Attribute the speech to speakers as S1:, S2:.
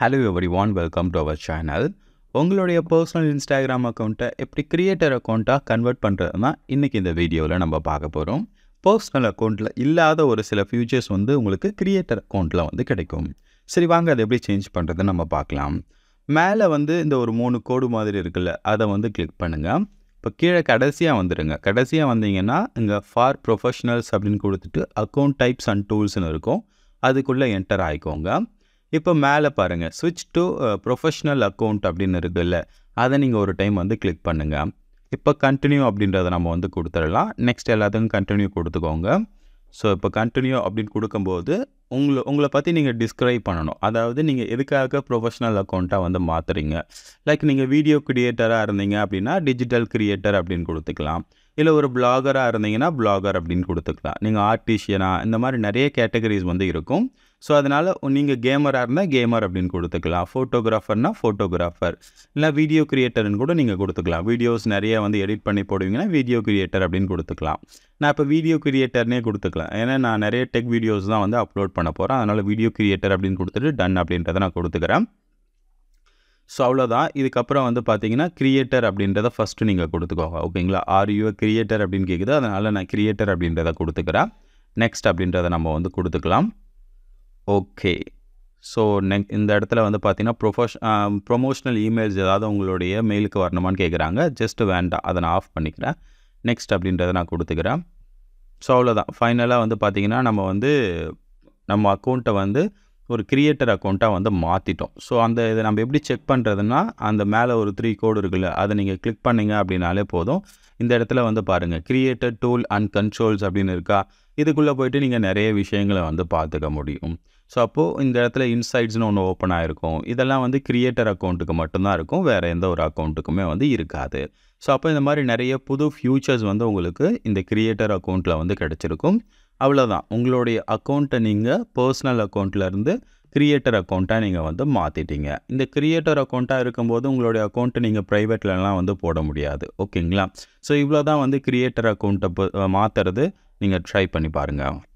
S1: hello everyone welcome to our channel உங்களுடைய personal Instagram அக்கௌண்ட்டை எப்படி கிரியேட்டர் அக்கௌண்ட்டாக கன்வெர்ட் பண்ணுறது தான் இன்றைக்கி இந்த வீடியோவில் நம்ம பார்க்க போகிறோம் பர்சனல் அக்கௌண்ட்டில் இல்லாத ஒரு சில ஃபியூச்சர்ஸ் வந்து உங்களுக்கு கிரியேட்டர் அக்கௌண்ட்டில் வந்து கிடைக்கும் சரி வாங்க அதை எப்படி சேஞ்ச் பண்ணுறதுன்னு நம்ம பார்க்கலாம் மேலே வந்து இந்த ஒரு மூணு கோடு மாதிரி இருக்குல்ல அதை வந்து கிளிக் பண்ணுங்கள் இப்போ கீழே கடைசியாக வந்துடுங்க கடைசியாக வந்தீங்கன்னா இங்கே ஃபார் ப்ரொஃபஷனல்ஸ் அப்படின்னு கொடுத்துட்டு அக்கௌண்ட் டைப்ஸ் அண்ட் டூல்ஸ்னு இருக்கும் அதுக்குள்ளே என்டர் ஆகிக்கோங்க இப்போ மேலே பாருங்கள் ஸ்விட்ச் டு ப்ரொஃபஷ்னல் அக்கௌண்ட் அப்படின்னு இருக்குல்ல அதை நீங்கள் ஒரு டைம் வந்து கிளிக் பண்ணுங்கள் இப்போ கண்டினியூ அப்படின்றத நம்ம வந்து கொடுத்துடலாம் நெக்ஸ்ட் எல்லாத்துக்கும் கண்டினியூ கொடுத்துக்கோங்க ஸோ இப்போ கண்டினியூ அப்படின்னு கொடுக்கும்போது உங்களை உங்களை பற்றி நீங்கள் டிஸ்கிரைப் பண்ணணும் அதாவது நீங்கள் எதுக்காக ப்ரொஃபஷனல் அக்கௌண்ட்டாக வந்து மாற்றுறீங்க லைக் நீங்கள் வீடியோ கிரியேட்டராக இருந்தீங்க அப்படின்னா டிஜிட்டல் கிரியேட்டர் அப்படின்னு கொடுத்துக்கலாம் இல்லை ஒரு பிளாகராக இருந்தீங்கன்னா பிளாகர் அப்படின்னு கொடுத்துக்கலாம் நீங்கள் ஆர்டிஷியனாக இந்த மாதிரி நிறைய கேட்டகரிஸ் வந்து இருக்கும் ஸோ அதனால் நீங்கள் கேமராக இருந்தால் கேமர் அப்படின்னு கொடுத்துக்கலாம் ஃபோட்டோகிராஃபர்னால் ஃபோட்டோகிராஃபர் இல்லை வீடியோ கிரியேட்டர்னு கூட நீங்கள் கொடுத்துக்கலாம் வீடியோஸ் நிறைய வந்து எடிட் பண்ணி போடுவீங்கன்னா வீடியோ கிரியேட்டர் அப்படின்னு கொடுத்துக்கலாம் நான் இப்போ வீடியோ கிரியேட்டர்னே கொடுத்துக்கலாம் ஏன்னா நான் நிறைய டெக் வீடியோஸ் தான் வந்து அப்லோட் பண்ண போகிறேன் அதனால் வீடியோ கிரியேட்டர் அப்படின்னு கொடுத்துட்டு டன் அப்படின்றத நான் கொடுத்துக்கிறேன் ஸோ அவ்வளோதான் இதுக்கப்புறம் வந்து பார்த்தீங்கன்னா கிரியேட்டர் அப்படின்றத ஃபஸ்ட்டு நீங்கள் கொடுத்துக்கோங்க ஓகேங்களா ஆர் யூ கிரியேட்டர் அப்படின்னு கேட்குது அதனால் நான் கிரியேட்டர் அப்படின்றத கொடுத்துக்கிறேன் நெக்ஸ்ட் அப்படின்றத நம்ம வந்து கொடுத்துக்கலாம் ஓகே ஸோ நெக் இந்த இடத்துல வந்து பார்த்தீங்கன்னா ப்ரொஃபஷ் ப்ரொமோஷனல் இமெயில்ஸ் ஏதாவது உங்களுடைய மெயிலுக்கு வரணுமான்னு கேட்குறாங்க ஜஸ்ட் வேண்டாம் அதை நான் ஆஃப் பண்ணிக்கிறேன் நெக்ஸ்ட் அப்படின்றத நான் கொடுத்துக்கிறேன் ஸோ அவ்வளோதான் ஃபைனலாக வந்து பார்த்திங்கன்னா நம்ம வந்து நம்ம அக்கௌண்ட்டை வந்து ஒரு கிரியேட்டர் அக்கௌண்ட்டாக வந்து மாற்றிட்டோம் ஸோ அந்த இதை நம்ம எப்படி செக் பண்ணுறதுன்னா அந்த மேலே ஒரு த்ரீ கோடு இருக்குல்ல அதை நீங்கள் கிளிக் பண்ணிங்க அப்படின்னாலே போதும் இந்த இடத்துல வந்து பாருங்கள் கிரியேட்டர் டூல் அண்ட் கண்ட்ரோல்ஸ் அப்படின்னு இருக்கா இதுக்குள்ளே போயிட்டு நீங்கள் நிறைய விஷயங்களை வந்து பார்த்துக்க முடியும் ஸோ அப்போது இந்த இடத்துல இன்சைட்ஸ்னு ஒன்று ஓப்பன் ஆகிருக்கும் இதெல்லாம் வந்து கிரியேட்டர் அக்கௌண்ட்டுக்கு மட்டும்தான் இருக்கும் வேறு எந்த ஒரு அக்கௌண்ட்டுக்குமே வந்து இருக்காது ஸோ அப்போ இந்த மாதிரி நிறைய புது ஃபியூச்சர்ஸ் வந்து உங்களுக்கு இந்த கிரியேட்டர் அக்கௌண்ட்டில் வந்து கிடச்சிருக்கும் அவ்வளோதான் உங்களுடைய அக்கௌண்ட்டை நீங்கள் பர்சனல் அக்கௌண்ட்லேருந்து கிரியேட்டர் அக்கௌண்ட்டாக நீங்கள் வந்து மாற்றிட்டீங்க இந்த கிரியேட்டர் அக்கௌண்ட்டாக இருக்கும்போது உங்களுடைய அக்கௌண்ட்டை நீங்கள் ப்ரைவேட்லலாம் வந்து போட முடியாது ஓகேங்களா ஸோ இவ்வளோ தான் வந்து கிரியேட்டர் அக்கௌண்ட்டை மாற்றுறது நீங்கள் ட்ரை பண்ணி பாருங்கள்